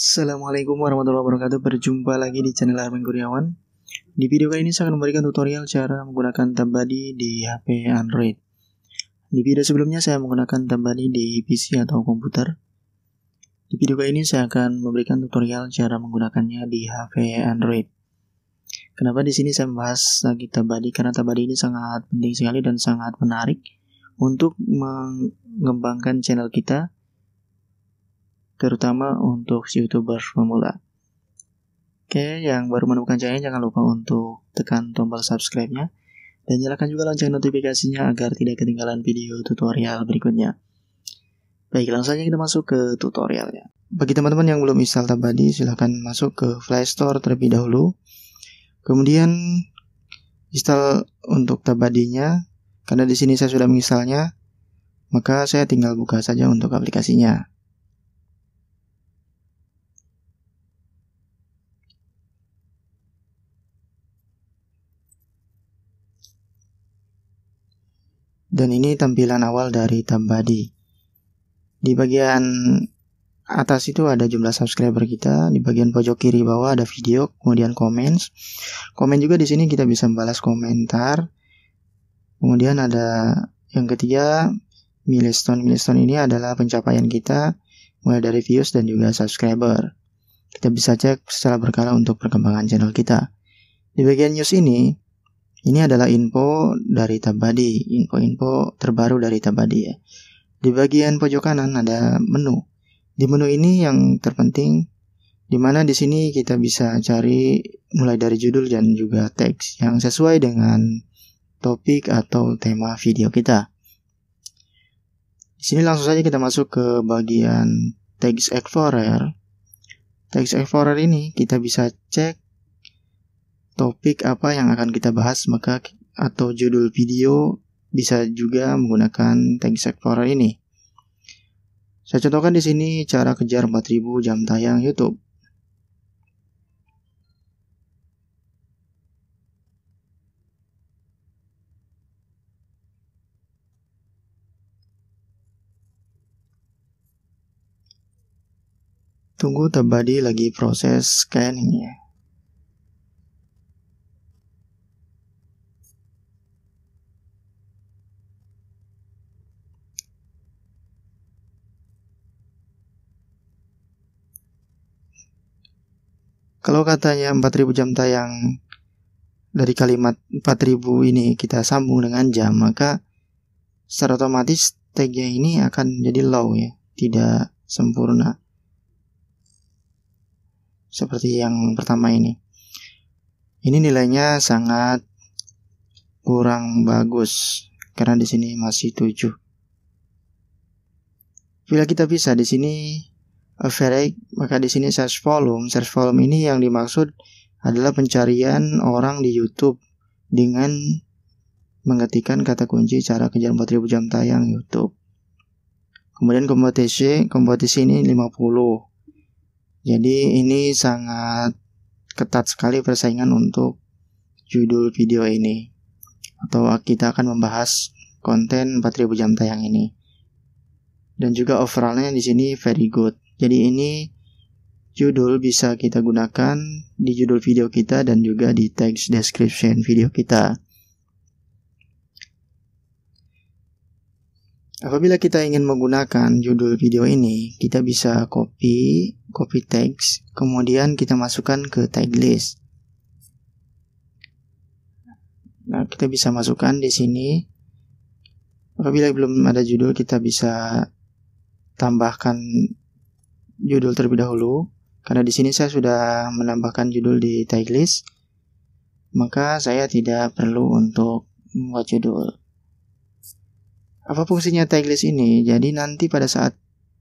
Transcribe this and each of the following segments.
Assalamualaikum warahmatullahi wabarakatuh Berjumpa lagi di channel Armin Kurniawan Di video kali ini saya akan memberikan tutorial cara menggunakan tab di HP Android Di video sebelumnya saya menggunakan tab di PC atau komputer Di video kali ini saya akan memberikan tutorial cara menggunakannya di HP Android Kenapa di sini saya membahas lagi tab Karena tab ini sangat penting sekali dan sangat menarik untuk mengembangkan channel kita terutama untuk YouTuber pemula. Oke, yang baru menemukan channel jangan lupa untuk tekan tombol subscribe-nya dan nyalakan juga lonceng notifikasinya agar tidak ketinggalan video tutorial berikutnya. Baik, langsung saja kita masuk ke tutorialnya. Bagi teman-teman yang belum install Tabadi, silahkan masuk ke Play Store terlebih dahulu. Kemudian install untuk Tabadinya, karena di sini saya sudah menginstalnya, maka saya tinggal buka saja untuk aplikasinya. Dan ini tampilan awal dari Tambadi. Di bagian atas itu ada jumlah subscriber kita, di bagian pojok kiri bawah ada video, kemudian comments. Komen juga di sini kita bisa membalas komentar. Kemudian ada yang ketiga, milestone. Milestone ini adalah pencapaian kita mulai dari views dan juga subscriber. Kita bisa cek secara berkala untuk perkembangan channel kita. Di bagian news ini, ini adalah info dari Tabadi. info-info terbaru dari Tabadi ya. Di bagian pojok kanan ada menu. Di menu ini yang terpenting di mana di sini kita bisa cari mulai dari judul dan juga teks yang sesuai dengan topik atau tema video kita. Di sini langsung saja kita masuk ke bagian Text Explorer. Text Explorer ini kita bisa cek topik apa yang akan kita bahas maka atau judul video bisa juga menggunakan tag sektoral ini. Saya contohkan di sini cara kejar 4000 jam tayang YouTube. Tunggu tabadi lagi proses scanning ya. Kalau katanya 4000 jam tayang dari kalimat 4000 ini kita sambung dengan jam, maka secara otomatis tagnya ini akan jadi low ya, tidak sempurna. Seperti yang pertama ini. Ini nilainya sangat kurang bagus karena di sini masih 7. Bila kita bisa di sini average maka di sini search volume. Search volume ini yang dimaksud adalah pencarian orang di YouTube dengan mengetikkan kata kunci cara kejar 4000 jam tayang YouTube. Kemudian kompetisi, kompetisi ini 50. Jadi ini sangat ketat sekali persaingan untuk judul video ini. Atau kita akan membahas konten 4000 jam tayang ini. Dan juga overallnya di sini very good jadi ini judul bisa kita gunakan di judul video kita dan juga di text description video kita. Apabila kita ingin menggunakan judul video ini, kita bisa copy, copy text, kemudian kita masukkan ke tag list. Nah, kita bisa masukkan di sini. Apabila belum ada judul, kita bisa tambahkan judul terlebih dahulu karena di sini saya sudah menambahkan judul di taglist maka saya tidak perlu untuk membuat judul. Apa fungsinya taglist ini? Jadi nanti pada saat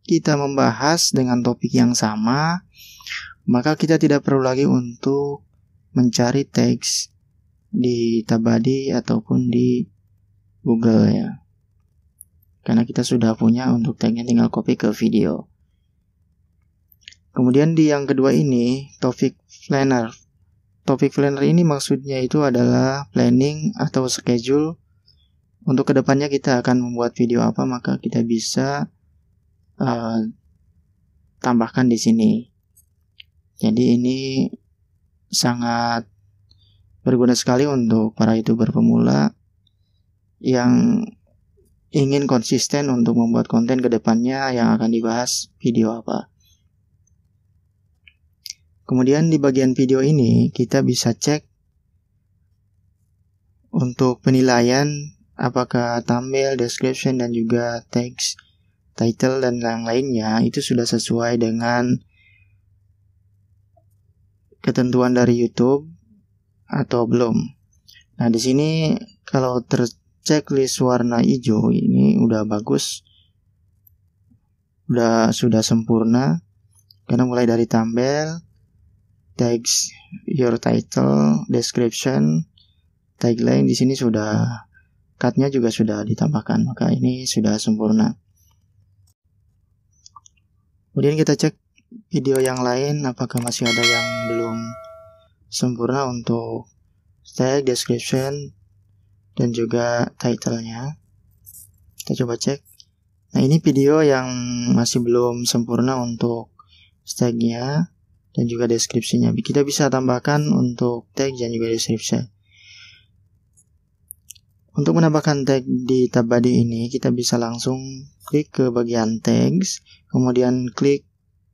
kita membahas dengan topik yang sama, maka kita tidak perlu lagi untuk mencari teks di Tabadi ataupun di Google ya. Karena kita sudah punya untuk tagnya tinggal copy ke video. Kemudian di yang kedua ini, topik planner. Topik planner ini maksudnya itu adalah planning atau schedule untuk kedepannya kita akan membuat video apa maka kita bisa uh, tambahkan di sini. Jadi ini sangat berguna sekali untuk para youtuber pemula yang ingin konsisten untuk membuat konten kedepannya yang akan dibahas video apa. Kemudian di bagian video ini kita bisa cek untuk penilaian apakah thumbnail, description dan juga text, title dan lain-lainnya itu sudah sesuai dengan ketentuan dari YouTube atau belum. Nah, di sini kalau tercek list warna hijau ini udah bagus. Udah sudah sempurna karena mulai dari thumbnail tags your title, description, tagline di sini sudah cutnya juga sudah ditambahkan maka ini sudah sempurna kemudian kita cek video yang lain apakah masih ada yang belum sempurna untuk tag description dan juga titlenya kita coba cek nah ini video yang masih belum sempurna untuk tagnya dan juga deskripsinya. Kita bisa tambahkan untuk tag dan juga deskripsi. Untuk menambahkan tag di tab body ini, kita bisa langsung klik ke bagian tags, kemudian klik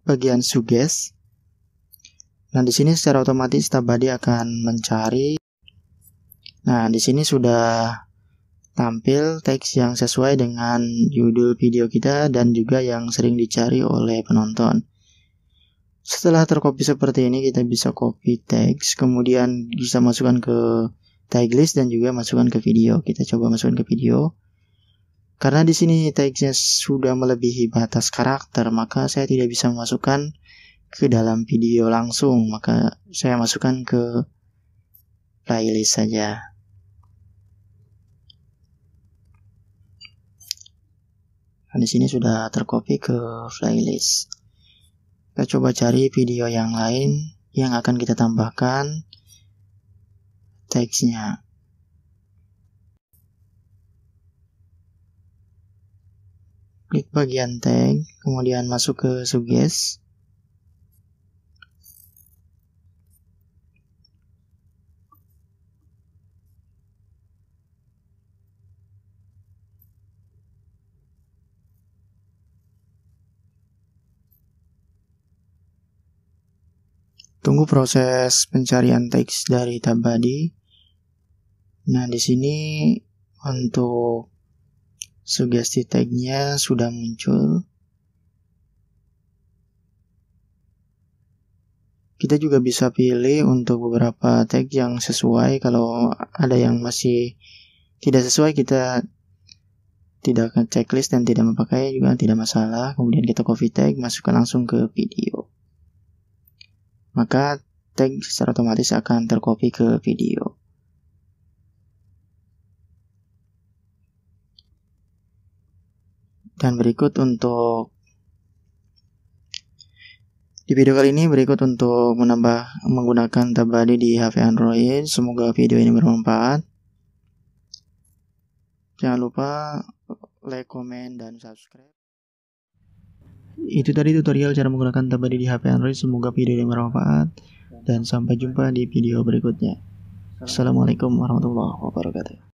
bagian suggest. Nah, di sini secara otomatis tab body akan mencari. Nah, di sini sudah tampil teks yang sesuai dengan judul video kita dan juga yang sering dicari oleh penonton. Setelah tercopy seperti ini, kita bisa copy text, kemudian bisa masukkan ke tag list dan juga masukkan ke video. Kita coba masukkan ke video. Karena di sini teksnya sudah melebihi batas karakter, maka saya tidak bisa memasukkan ke dalam video langsung, maka saya masukkan ke playlist saja. Nah, di sini sudah tercopy ke playlist. Kita coba cari video yang lain yang akan kita tambahkan teksnya. Klik bagian tag, kemudian masuk ke suggest. Tunggu proses pencarian teks dari Tabadi. Nah, di sini untuk sugesti tagnya sudah muncul. Kita juga bisa pilih untuk beberapa tag yang sesuai. Kalau ada yang masih tidak sesuai, kita tidak akan checklist dan tidak memakai juga tidak masalah. Kemudian kita copy tag, masukkan langsung ke video maka tag secara otomatis akan tercopy ke video. Dan berikut untuk di video kali ini berikut untuk menambah menggunakan tab body di HP Android. Semoga video ini bermanfaat. Jangan lupa like, comment, dan subscribe. Itu tadi tutorial cara menggunakan tab di HP Android. Semoga video ini bermanfaat dan sampai jumpa di video berikutnya. Assalamualaikum warahmatullahi wabarakatuh.